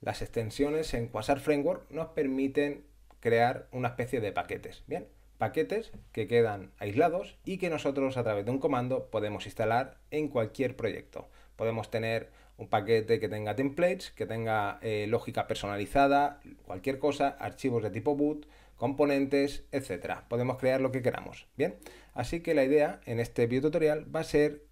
Las extensiones en Quasar Framework nos permiten crear una especie de paquetes, ¿bien? Paquetes que quedan aislados y que nosotros a través de un comando podemos instalar en cualquier proyecto. Podemos tener un paquete que tenga templates, que tenga eh, lógica personalizada, cualquier cosa, archivos de tipo boot, componentes, etcétera. Podemos crear lo que queramos, ¿bien? Así que la idea en este videotutorial va a ser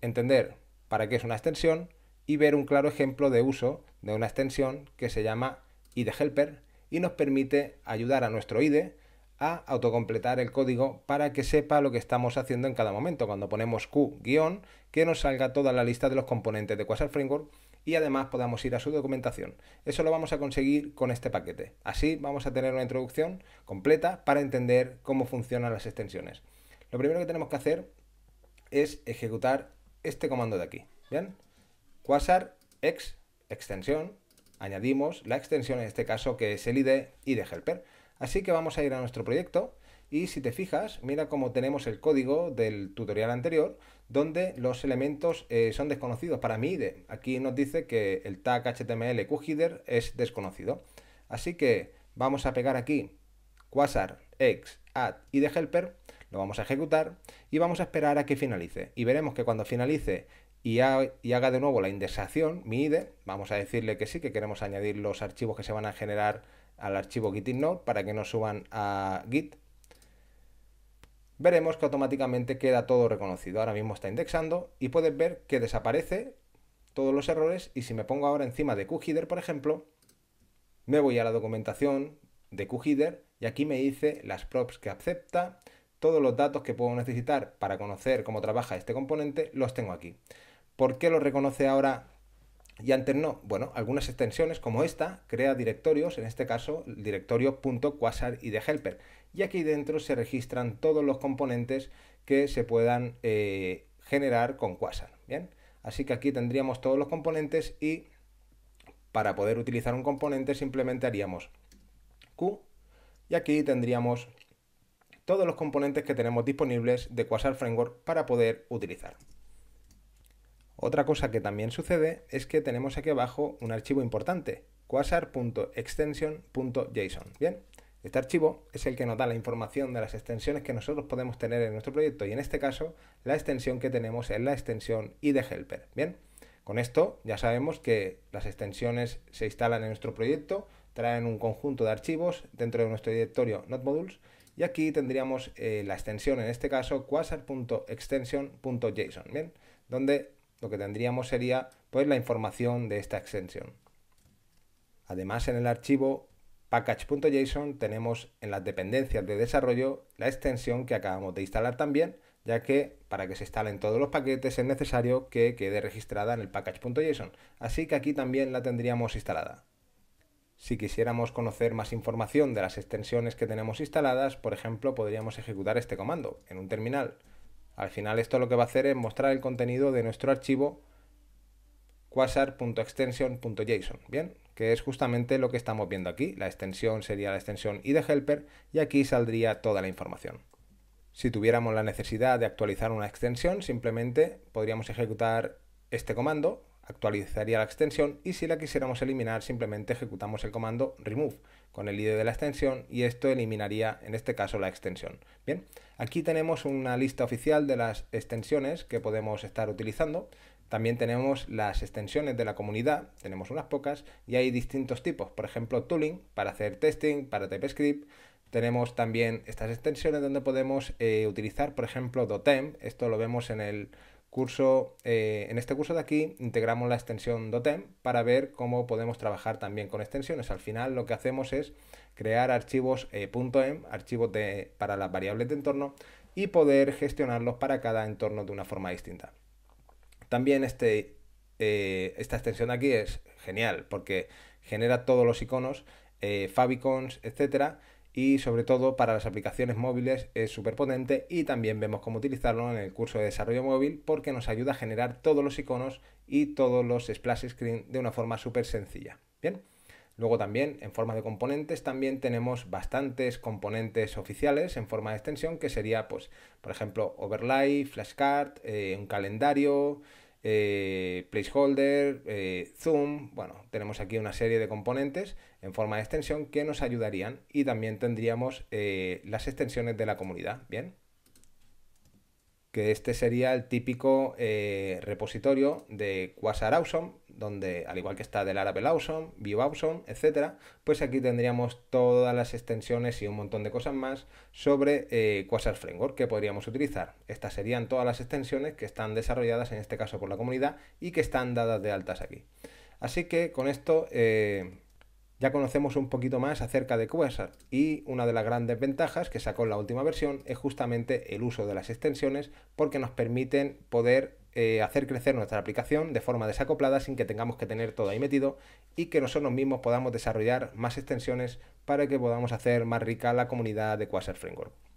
entender para qué es una extensión y ver un claro ejemplo de uso de una extensión que se llama Helper y nos permite ayudar a nuestro IDE a autocompletar el código para que sepa lo que estamos haciendo en cada momento. Cuando ponemos Q- guión, que nos salga toda la lista de los componentes de Quasar Framework y además podamos ir a su documentación. Eso lo vamos a conseguir con este paquete. Así vamos a tener una introducción completa para entender cómo funcionan las extensiones. Lo primero que tenemos que hacer es ejecutar este comando de aquí. ¿Bien? Quasar X extensión, añadimos la extensión en este caso que es el ID y de helper. Así que vamos a ir a nuestro proyecto y si te fijas, mira cómo tenemos el código del tutorial anterior donde los elementos eh, son desconocidos para mi ID. Aquí nos dice que el tag HTML QHeader es desconocido. Así que vamos a pegar aquí quasar ex add id helper, lo vamos a ejecutar y vamos a esperar a que finalice. Y veremos que cuando finalice y, haga de nuevo la indexación, mi IDE, vamos a decirle que sí, que queremos añadir los archivos que se van a generar al archivo git para que no suban a git, veremos que automáticamente queda todo reconocido. Ahora mismo está indexando y puedes ver que desaparece todos los errores y si me pongo ahora encima de QHeader, por ejemplo, me voy a la documentación de QHeader y aquí me dice las props que acepta, todos los datos que puedo necesitar para conocer cómo trabaja este componente los tengo aquí. ¿Por qué lo reconoce ahora y antes no? Bueno, algunas extensiones como esta crea directorios, en este caso el quasar y de helper. Y aquí dentro se registran todos los componentes que se puedan eh, generar con quasar. ¿bien? Así que aquí tendríamos todos los componentes y para poder utilizar un componente simplemente haríamos Q y aquí tendríamos todos los componentes que tenemos disponibles de Quasar Framework para poder utilizar. Otra cosa que también sucede es que tenemos aquí abajo un archivo importante, quasar.extension.json. Bien, este archivo es el que nos da la información de las extensiones que nosotros podemos tener en nuestro proyecto y en este caso la extensión que tenemos es la extensión id helper. Bien, con esto ya sabemos que las extensiones se instalan en nuestro proyecto, traen un conjunto de archivos dentro de nuestro directorio NotModules y aquí tendríamos eh, la extensión, en este caso, quasar.extension.json, ¿bien? Donde lo que tendríamos sería pues la información de esta extensión. Además en el archivo package.json tenemos en las dependencias de desarrollo la extensión que acabamos de instalar también, ya que para que se instalen todos los paquetes es necesario que quede registrada en el package.json, así que aquí también la tendríamos instalada. Si quisiéramos conocer más información de las extensiones que tenemos instaladas, por ejemplo, podríamos ejecutar este comando en un terminal. Al final esto lo que va a hacer es mostrar el contenido de nuestro archivo quasar.extension.json, ¿bien? Que es justamente lo que estamos viendo aquí. La extensión sería la extensión id helper y aquí saldría toda la información. Si tuviéramos la necesidad de actualizar una extensión, simplemente podríamos ejecutar este comando, actualizaría la extensión y si la quisiéramos eliminar, simplemente ejecutamos el comando remove con el ID de la extensión y esto eliminaría en este caso la extensión. Bien, aquí tenemos una lista oficial de las extensiones que podemos estar utilizando. También tenemos las extensiones de la comunidad, tenemos unas pocas y hay distintos tipos, por ejemplo tooling para hacer testing, para TypeScript, tenemos también estas extensiones donde podemos eh, utilizar, por ejemplo, Dotem. Esto lo vemos en el curso, eh, en este curso de aquí integramos la extensión DOTEM para ver cómo podemos trabajar también con extensiones. Al final lo que hacemos es crear archivos eh, em, archivos de, para las variables de entorno y poder gestionarlos para cada entorno de una forma distinta. También este, eh, esta extensión de aquí es genial porque genera todos los iconos, favicons, etcétera, y sobre todo para las aplicaciones móviles es súper potente y también vemos cómo utilizarlo en el curso de desarrollo móvil porque nos ayuda a generar todos los iconos y todos los splash screen de una forma súper sencilla. Bien. Luego también en forma de componentes también tenemos bastantes componentes oficiales en forma de extensión que sería pues por ejemplo overlay, flashcard, eh, un calendario, eh, placeholder, eh, zoom, bueno, tenemos aquí una serie de componentes en forma de extensión que nos ayudarían y también tendríamos eh, las extensiones de la comunidad, ¿bien? que este sería el típico eh, repositorio de Quasar Awesome, donde al igual que está del Arabel Awesome, View Awesome, etc., pues aquí tendríamos todas las extensiones y un montón de cosas más sobre eh, Quasar Framework que podríamos utilizar. Estas serían todas las extensiones que están desarrolladas en este caso por la comunidad y que están dadas de altas aquí. Así que con esto... Eh, ya conocemos un poquito más acerca de Quasar y una de las grandes ventajas que sacó la última versión es justamente el uso de las extensiones porque nos permiten poder eh, hacer crecer nuestra aplicación de forma desacoplada sin que tengamos que tener todo ahí metido y que nosotros mismos podamos desarrollar más extensiones para que podamos hacer más rica la comunidad de Quasar Framework.